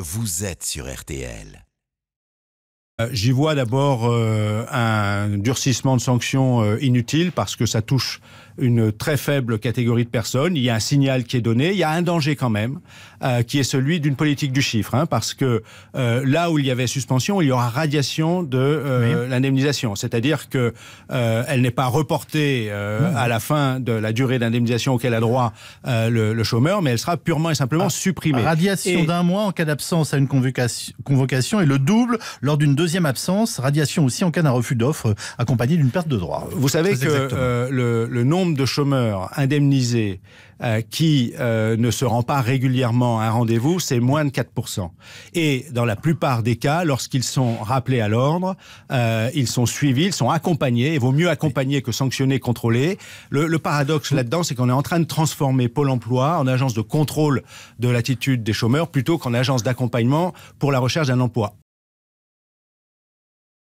Vous êtes sur RTL. Euh, j'y vois d'abord euh, un durcissement de sanctions euh, inutile parce que ça touche une très faible catégorie de personnes. Il y a un signal qui est donné, il y a un danger quand même, qui est celui d'une politique du chiffre, hein, parce que là où il y avait suspension, il y aura radiation de l'indemnisation, c'est-à-dire que elle n'est pas reportée mmh. à la fin de la durée d'indemnisation auquel a droit le, chômeur, mais elle sera purement et simplement ah. supprimée. Radiation d'un mois en cas d'absence à une convocation, convocation et le double lors d'une deuxième deuxième absence, radiation aussi en cas d'un refus d'offre euh, accompagné d'une perte de droit. Vous savez que euh, le, nombre de chômeurs indemnisés euh, qui ne se rendent pas régulièrement à un rendez-vous, c'est moins de 4%. Et dans la plupart des cas, lorsqu'ils sont rappelés à l'ordre, ils sont suivis, ils sont accompagnés. Il vaut mieux accompagner que sanctionner, contrôler. le paradoxe là-dedans, c'est qu'on est en train de transformer Pôle emploi en agence de contrôle de l'attitude des chômeurs plutôt qu'en agence d'accompagnement pour la recherche d'un emploi.